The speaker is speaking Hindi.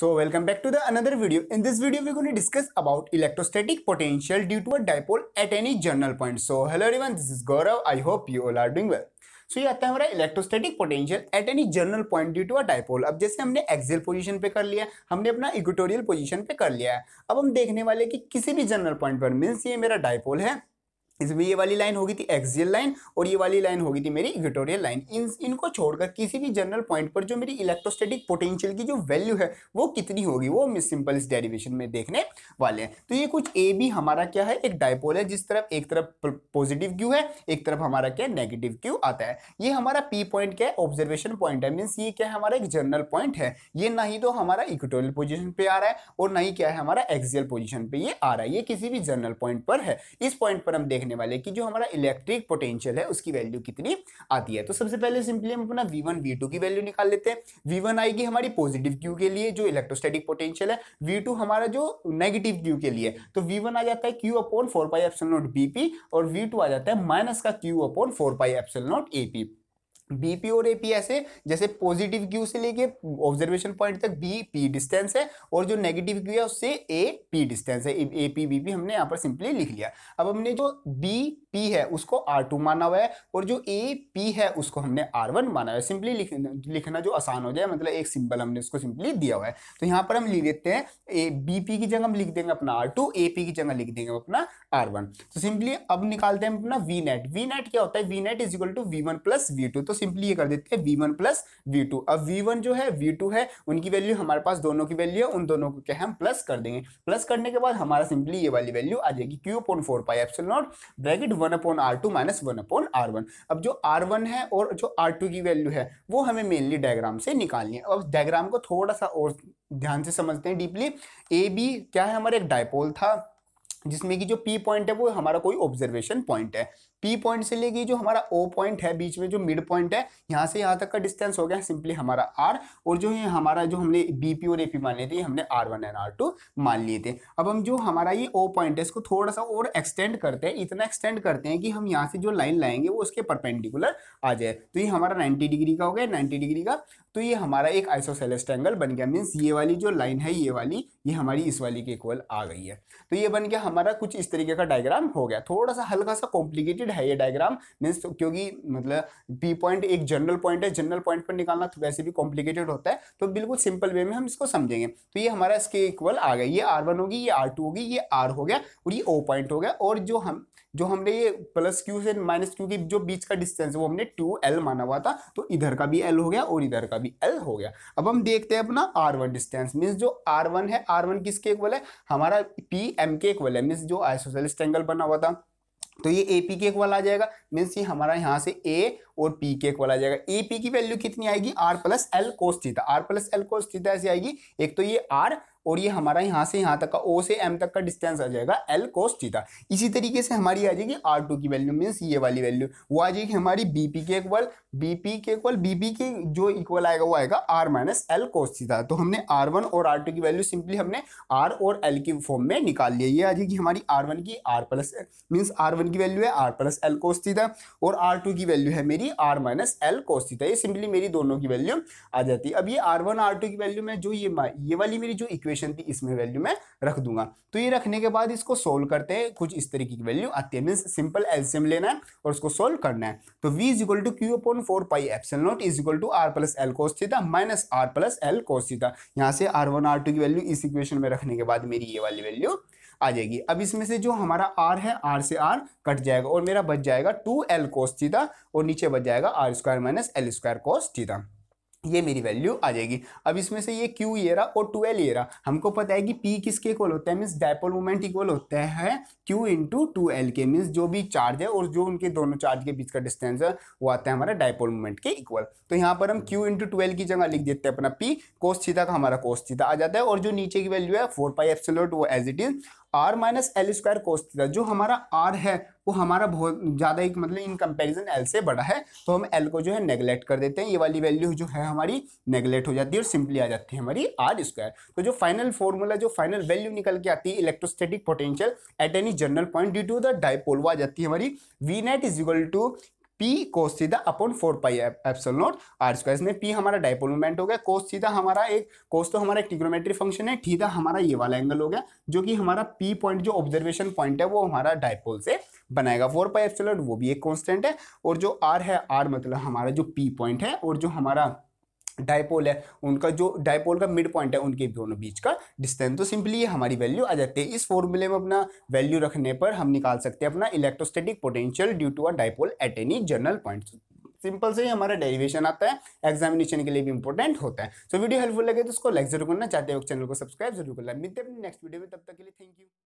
So welcome back to the another video. In this video, we're going to discuss about electrostatic potential due to a dipole at any journal point. So hello everyone, this is Gaurav. I hope you all are doing well. So so, ये आता है हमारा electrostatic potential at any general point due to a dipole अब जैसे हमने एक्सियल पोजीशन पे कर लिया हमने अपना इक्वेटोरियल पोजीशन पे कर लिया है अब हम देखने वाले कि किसी भी जर्नल पॉइंट पर मीन्स ये मेरा डाइपोल है इसमें ये वाली लाइन होगी थी एक्सियल लाइन और ये वाली लाइन होगी थी मेरी इक्वेटोरियल लाइन इन इनको छोड़कर किसी भी जनरल पॉइंट पर जो मेरी इलेक्ट्रोस्टैटिक पोटेंशियल की जो वैल्यू है वो कितनी होगी वो सिंपल इस डेरिवेशन में देखने वाले हैं तो ये कुछ ए बी हमारा क्या है एक डायपोल है जिस तरफ एक तरफ पॉजिटिव क्यू है एक तरफ हमारा क्या नेगेटिव क्यू आता है ये हमारा पी पॉइंट क्या है ऑब्जर्वेशन पॉइंट है मीन्स ये क्या है हमारा एक जनरल पॉइंट है ये ना ही तो हमारा इक्वेटोरियल पोजिशन पे आ रहा है और ना ही क्या है हमारा एक्सियल पोजिशन पर ये आ रहा है ये किसी भी जनरल पॉइंट पर है इस पॉइंट पर हम देखने देने वाले कि जो हमारा इलेक्ट्रिक पोटेंशियल है उसकी वैल्यू कितनी आती है तो सबसे पहले सिंपली हम अपना वी वन की वैल्यू निकाल लेते हैं वी आएगी हमारी पॉजिटिव क्यू के लिए जो इलेक्ट्रोस्टेटिक पोटेंशियल है वी हमारा जो नेगेटिव क्यू के लिए तो वी आ जाता है q upon four pi epsilon naught B और वी आ जाता है माइनस का q upon four pi epsilon naught A BP और एपी ऐसे जैसे पॉजिटिव क्यू से लेके ऑब्जर्वेशन पॉइंट तक बी पी डिस्टेंस है और जो नेगेटिव क्यू है उससे ए पी डिस्टेंस है ए पी बी पी हमने यहाँ पर सिंपली लिख लिया अब हमने जो बी पी है उसको आर टू माना हुआ है और जो ए पी है उसको हमने आर वन माना हुआ है सिंपली लिख, लिखना जो आसान हो जाए मतलब एक सिंबल हमने उसको सिंपली दिया हुआ है तो यहाँ पर हम लिख देते हैं ए बी पी की जगह हम लिख देंगे अपना आर टू ए पी की जगह लिख देंगे अपना आर वन तो सिंपली अब निकालते हैं अपना वी नेट वी नेट क्या होता है v net is equal to v one plus v two तो सिंपली ये कर देते हैं v one plus v two अब वी वन जो है वी टू है उनकी वैल्यू हमारे पास दोनों की वैल्यू है उन दोनों को क्या हम प्लस कर देंगे प्लस करने के बाद हमारा सिंपली ये वाली वैल्यू आ जाएगी q upon four pi epsilon naught bracket one upon r two minus one upon r one अब जो आर वन है और जो आर टू की वैल्यू है वो हमें मेनली डायग्राम से निकालनी है अब डायग्राम को थोड़ा सा और ध्यान से समझते हैं डीपली ए बी क्या है हमारे एक डायपोल था जिसमें कि जो पी पॉइंट है वो हमारा कोई ऑब्जर्वेशन पॉइंट है पी पॉइंट से लेके जो हमारा ओ पॉइंट है बीच में जो मिड पॉइंट है यहाँ से यहाँ तक का डिस्टेंस हो गया सिंपली हमारा आर और जो है हमारा जो हमने बी पी और ए पी मान लिए थे हमने r one and r two मान लिए थे अब हम जो हमारा ये ओ पॉइंट है इसको थोड़ा सा और एक्सटेंड करते हैं इतना एक्सटेंड करते हैं कि हम यहाँ से जो लाइन लाएंगे वो उसके परपेंडिकुलर आ जाए तो ये हमारा नाइन्टी डिग्री का हो गया नाइन्टी डिग्री का तो ये हमारा एक आइसोसेलेस्ट एंगल बन गया मीन्स ये वाली जो लाइन है ये वाली ये हमारी इस वाली के इक्वल आ गई है तो ये बन गया हमारा कुछ इस तरीके का डायग्राम हो गया थोड़ा सा हल्का सा कॉम्प्लिकेटेड है ये डायग्राम मीन्स तो क्योंकि मतलब पी पॉइंट एक जनरल पॉइंट है जनरल पॉइंट पर निकालना तो वैसे भी कॉम्प्लिकेटेड होता है तो बिल्कुल सिंपल वे में हम इसको समझेंगे तो ये हमारा इसके इक्वल आ गया ये आर होगी ये आर होगी ये आर हो गया और ये ओ पॉइंट हो गया और जो हम जो हमने ये प्लस क्यू से माइनस क्यू की जो बीच का डिस्टेंस है वो हमने टू एल माना हुआ था तो इधर का भी एल हो गया और इधर का भी एल हो गया अब हम देखते हैं अपना आर वन डिस्टेंस मीन्स जो आर वन है आर वन किसके इक्वल है हमारा पी एम के इक्वल है मीन्स जो आइसोसेलिस्ट एंगल बना हुआ था तो ये ए पी के इक्वल आ जाएगा मीन्स ये हमारा यहाँ से ए और पी के इक्वल आ जाएगा ए पी की वैल्यू कितनी आएगी r plus l cos theta r plus l cos theta ऐसी आएगी एक तो ये आर और ये हमारा यहाँ से यहाँ तक का ओ से एम तक का डिस्टेंस आ जाएगा एल कोस थीटा इसी तरीके से हमारी आ जाएगी आर टू की वैल्यू मीन्स ये वाली वैल्यू वो आ जाएगी हमारी बी पी के इक्वल बी पी के इक्वल बी पी के जो इक्वल आएगा वो आएगा r minus l cos theta तो हमने आर वन और आर टू की वैल्यू सिंपली हमने आर और एल की फॉर्म में निकाल लिया ये आ जाएगी हमारी आर वन की r plus means r one की वैल्यू है r plus l cos theta और आर टू की वैल्यू है मेरी जाएगी आर माइनस एल कोस ये सिंपली मेरी दोनों की वैल्यू आ जाती है अब ये आर वन आर टू की वैल्यू मैं जो ये ये वाली मेरी जो इक्वेशन थी इसमें वैल्यू मैं रख दूंगा तो ये रखने के बाद इसको सोल्व करते हैं कुछ इस तरीके की वैल्यू आती है मीन्स सिंपल एल्सियम लेना है और उसको सोल्व करना है तो v is equal to q upon four pi epsilon naught is equal to r plus l cos minus r plus l cos यहाँ से आर वन आर टू की वैल्यू इस इक्वेशन में रखने के बाद मेरी ये वाली वैल्यू आ जाएगी अब इसमें से जो हमारा आर है आर से आर कट जाएगा और मेरा बच जाएगा टू एल कोस थीटा और नीचे बच जाएगा r square minus l square cos theta ये मेरी वैल्यू आ जाएगी अब इसमें से ये क्यू ये रहा और टू एल ये रहा हमको पता है कि पी किसके इक्वल होता है मीन्स डायपोल मोमेंट इक्वल होता है क्यू इंटू टू एल के मीन्स जो भी चार्ज है और जो उनके दोनों चार्ज के बीच का डिस्टेंस है वो आता है हमारा डायपोल मोमेंट के इक्वल तो यहाँ पर हम क्यू इंटू टू एल की जगह लिख देते हैं अपना पी कोस्थिता का हमारा कोस्थिता आ जाता है और जो नीचे की वैल्यू है फोर पाई एप्सलोट वो as it is r minus l square cos theta जो हमारा आर है वो हमारा बहुत ज़्यादा एक मतलब इन कंपैरिजन एल से बड़ा है तो हम एल को जो है नेगलेक्ट कर देते हैं ये वाली वैल्यू जो है हमारी नेगलेक्ट हो जाती है और सिंपली आ जाती है हमारी आर स्क्वायर तो जो फाइनल फॉर्मूला जो फाइनल वैल्यू निकल के आती है electrostatic potential at any general point due to the dipole वो आ जाती है हमारी v net is equal to p cos सीधा upon four pi epsilon naught r square इसमें पी हमारा डायपोल मोमेंट हो गया कोस सीधा हमारा एक कोस तो हमारा एक टिग्नोमेट्री फंक्शन है थीटा हमारा ये वाला एंगल हो गया जो कि हमारा पी पॉइंट जो ऑब्जर्वेशन पॉइंट है वो हमारा डायपोल से बनाएगा फोर पाई एप्सल वो भी एक कॉन्स्टेंट है और जो आर है आर मतलब हमारा जो पी पॉइंट है और जो हमारा डायपोल है उनका जो डायपोल का मिड पॉइंट है उनके दोनों बीच का डिस्टेंस तो सिंपली ये हमारी वैल्यू आ जाती है इस फॉर्मूले में अपना वैल्यू रखने पर हम निकाल सकते हैं अपना electrostatic potential due to a dipole at any general point simple से ही हमारा डेरिवेशन आता है एग्जामिनेशन के लिए भी इंपॉर्टेंट होता है सो तो so, वीडियो हेल्पफुल लगे तो उसको लाइक जरूर करना चाहते हो चैनल को सब्सक्राइब जरूर करना मिलते हैं अपने नेक्स्ट वीडियो में तब तक के लिए थैंक यू